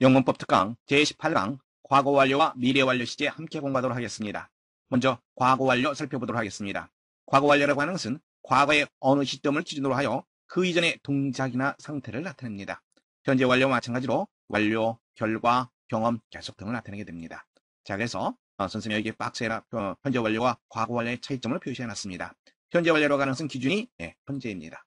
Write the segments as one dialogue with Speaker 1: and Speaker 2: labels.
Speaker 1: 영문법 특강 제18강 과거 완료와 미래 완료 시제 함께 공부하도록 하겠습니다. 먼저 과거 완료 살펴보도록 하겠습니다. 과거 완료라고 하는 것은 과거의 어느 시점을 기준으로 하여 그 이전의 동작이나 상태를 나타냅니다. 현재 완료와 마찬가지로 완료, 결과, 경험, 결석 등을 나타내게 됩니다. 자 그래서 어, 선생님이 여기 박스에 어, 현재 완료와 과거 완료의 차이점을 표시해 놨습니다. 현재 완료로 가는 것은 기준이 예, 현재입니다.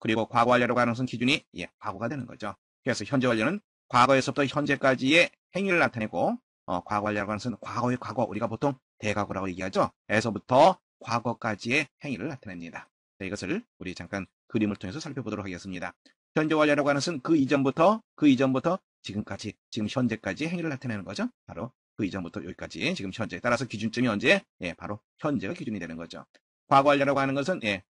Speaker 1: 그리고 과거 완료로 가는 것은 기준이 예, 과거가 되는 거죠. 그래서 현재 완료는 과거에서부터 현재까지의 행위를 나타내고 어, 과거라고 하는 것은 과거의 과거 우리가 보통 대과거라고 얘기하죠. 에서부터 과거까지의 행위를 나타냅니다. 자, 이것을 우리 잠깐 그림을 통해서 살펴보도록 하겠습니다. 현재 완료라고 하는 것은 그 이전부터 그 이전부터 지금까지 지금 현재까지 행위를 나타내는 거죠. 바로 그 이전부터 여기까지 지금 현재 따라서 기준점이 언제? 예, 바로 현재가 기준이 되는 거죠. 과거 완료라고 하는 것은 예,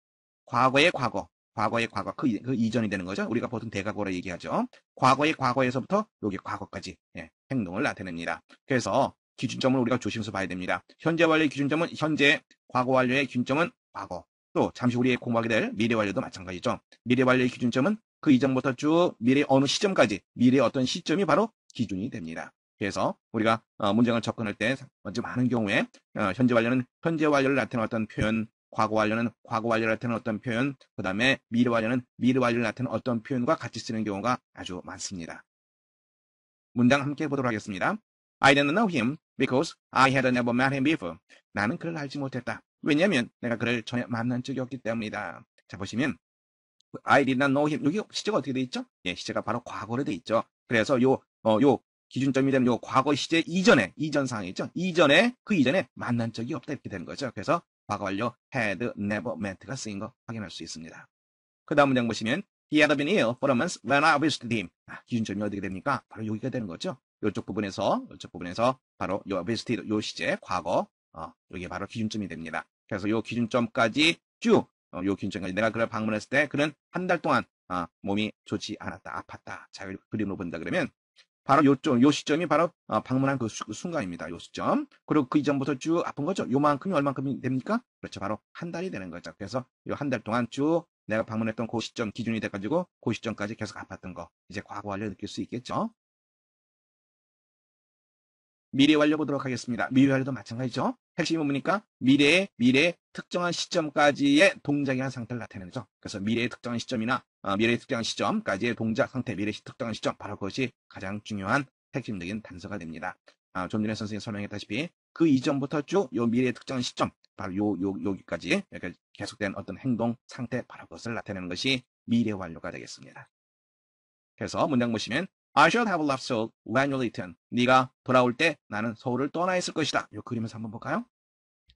Speaker 1: 과거의 과거 과거의 과거 그, 그 이전이 되는 거죠. 우리가 보통 대각거로 얘기하죠. 과거의 과거에서부터 여기 과거까지 예, 행동을 나타냅니다. 그래서 기준점을 우리가 조심해서 봐야 됩니다. 현재 완료의 기준점은 현재, 과거 완료의 기준점은 과거. 또 잠시 우리의 공부하게 될 미래 완료도 마찬가지죠. 미래 완료의 기준점은 그 이전부터 쭉 미래 어느 시점까지 미래 어떤 시점이 바로 기준이 됩니다. 그래서 우리가 어, 문장을 접근할 때 먼저 많은 경우에 어, 현재 완료는 현재 완료를 나타내는 어떤 표현 과거 완료는 과거 완료를 나타내는 어떤 표현, 그 다음에 미래 완료는 미래 완료를 나타내는 어떤 표현과 같이 쓰는 경우가 아주 많습니다. 문장 함께 보도록 하겠습니다. I didn't know him because I had never met him before. 나는 그를 알지 못했다. 왜냐면 하 내가 그를 전혀 만난 적이 없기 때문이다. 자 보시면 I did not know him. 여기 시제가 어떻게 돼 있죠? 예, 시제가 바로 과거로 돼 있죠. 그래서 요, 어, 요 기준점이 되면 요 과거 시제 이전에 이전 상황이죠. 이전에 그 이전에 만난 적이 없다 이렇게 되는 거죠. 그래서 과거 완료 had never met가 쓰인 거 확인할 수 있습니다. 그 다음 문장 보시면 He had been ill for a month when I visited him. 아, 기준점이 어디게 됩니까? 바로 여기가 되는 거죠. 이쪽 부분에서 이쪽 부분에서 바로 요 visited 요 시제 과거 어, 여기 바로 기준점이 됩니다. 그래서 요 기준점까지 쭉요 어, 기준점까지 내가 그를 방문했을 때 그는 한 달 동안 아, 몸이 좋지 않았다 아팠다 자 그림으로 본다 그러면 바로 요점, 요 시점이 바로 어, 방문한 그 순간입니다. 요 시점. 그리고 그 이전부터 쭉 아픈 거죠. 요만큼이 얼만큼이 됩니까? 그렇죠. 바로 한 달이 되는 거죠. 그래서 요 한 달 동안 쭉 내가 방문했던 그 시점 기준이 돼가지고 그 시점까지 계속 아팠던 거 이제 과거를 느낄 수 있겠죠. 미래 에 완료 보도록 하겠습니다. 미래 완료도 마찬가지죠. 핵심이 뭡니까? 미래의 미래의 특정한 시점까지의 동작이라는 상태를 나타내는 거죠. 그래서 미래의 특정한 시점이나 어, 미래의 특정한 시점까지의 동작 상태, 미래의 특정한 시점 바로 그것이 가장 중요한 핵심적인 단서가 됩니다. 아, 좀 전에 선생님이 설명했다시피 그 이전부터 쭉요 미래의 특정한 시점 바로 요, 요 여기까지 이렇게 계속된 어떤 행동 상태 바로 그것을 나타내는 것이 미래 완료가 되겠습니다. 그래서 문장 보시면 I should have left Seoul when you r e t u r n 네가 돌아올 때 나는 서울을 떠나 있을 것이다. 요 그림에서 한번 볼까요?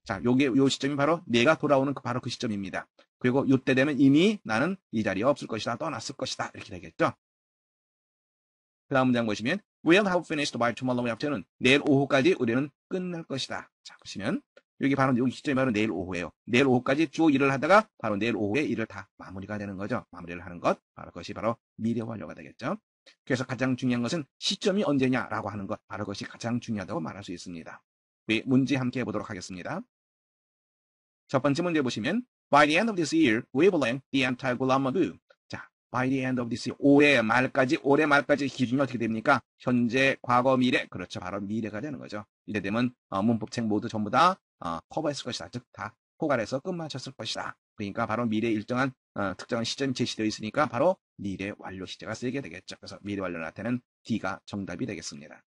Speaker 1: 자, 요게 요 시점이 바로 내가 돌아오는 그 바로 그 시점입니다. 그리고 요 때 되면 이미 나는 이 자리에 없을 것이다. 떠났을 것이다. 이렇게 되겠죠. 그 다음 문장 보시면 We'll have finished by tomorrow afternoon. 내일 오후까지 우리는 끝날 것이다. 자, 보시면 여기 바로 여기 시점이 바로 내일 오후예요. 내일 오후까지 주 일을 하다가 바로 내일 오후에 일을 다 마무리가 되는 거죠. 마무리를 하는 것 바로 그것이 바로 미래 완료가 되겠죠. 그래서 가장 중요한 것은 시점이 언제냐라고 하는 것, 바로 그것이 가장 중요하다고 말할 수 있습니다. 우리 문제 함께 해보도록 하겠습니다. 첫 번째 문제 보시면 By the end of this year, we will r n k the entire Gulam Abu. 자, by the end of this year, 올해 말까지, 올해 말까지 기준이 어떻게 됩니까? 현재, 과거, 미래. 그렇죠. 바로 미래가 되는 거죠. 이래 되면 어, 문법책 모두 전부 다 어, 커버했을 것이다. 즉, 다 포괄해서 끝마쳤을 것이다. 그러니까 바로 미래 일정한 어, 특정한 시점이 제시되어 있으니까 바로 미래 완료 시제가 쓰이게 되겠죠. 그래서 미래 완료 나타는 D가 정답이 되겠습니다.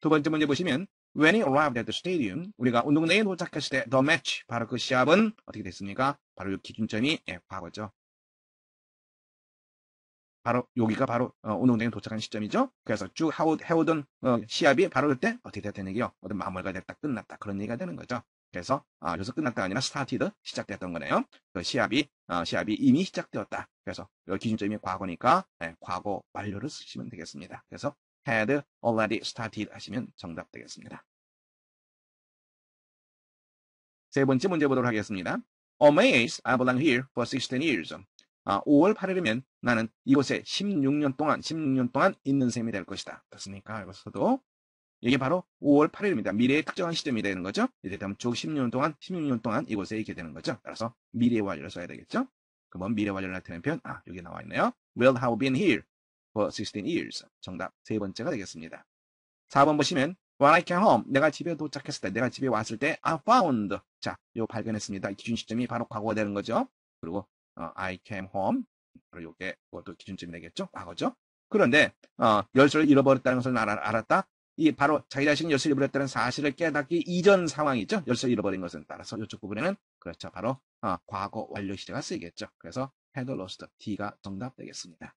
Speaker 1: 두 번째 문제 보시면 When he arrived at the stadium, 우리가 운동장에 도착했을 때 the match, 바로 그 시합은 어떻게 됐습니까? 바로 이 기준점이 예, 과거죠. 바로 여기가 바로 어, 운동장에 도착한 시점이죠. 그래서 쭉 해오던 어, 시합이 바로 그때 어떻게 됐다는 얘기요. 어떤 마무리가 됐다, 끝났다 그런 얘기가 되는 거죠. 그래서 아, 여기서 끝난 게 아니라 스타티드 시작됐던 거네요. 그 시합이 어, 시합이 이미 시작되었다. 그래서 여기 기준점이 과거니까 네, 과거 완료를 쓰시면 되겠습니다. 그래서 had already started 하시면 정답 되겠습니다. 세 번째 문제 보도록 하겠습니다. On May 8th, I belong here for 16 years. 아, 5월 8일이면 나는 이곳에 16년 동안 16년 동안 있는 셈이 될 것이다. 그렇습니까? 여기서도 이게 바로 5월 8일입니다. 미래의 특정한 시점이 되는 거죠. 이제 되면 쭉 16년 동안, 16년 동안 이곳에 있게 되는 거죠. 따라서 미래 완료를 써야 되겠죠. 그럼 뭐 미래 완료를 나타내는 표현, 아, 여기 나와 있네요. will have been here for 16 years. 정답 세 번째가 되겠습니다. 4번 보시면 When I came home, 내가 집에 도착했을 때, 내가 집에 왔을 때, I found. 자, 요 발견했습니다. 기준 시점이 바로 과거가 되는 거죠. 그리고 어, I came home. 바로 요게 그것도 기준점이 되겠죠. 과거죠. 그런데 어, 열쇠를 잃어버렸다는 것을 알았다. 이 바로 자기 자신이 열쇠를 잃어버렸다는 사실을 깨닫기 이전 상황이죠. 열쇠를 잃어버린 것은 따라서 이쪽 부분에는 그렇죠. 바로 어, 과거 완료 시제가 쓰이겠죠. 그래서 had lost D가 정답 되겠습니다.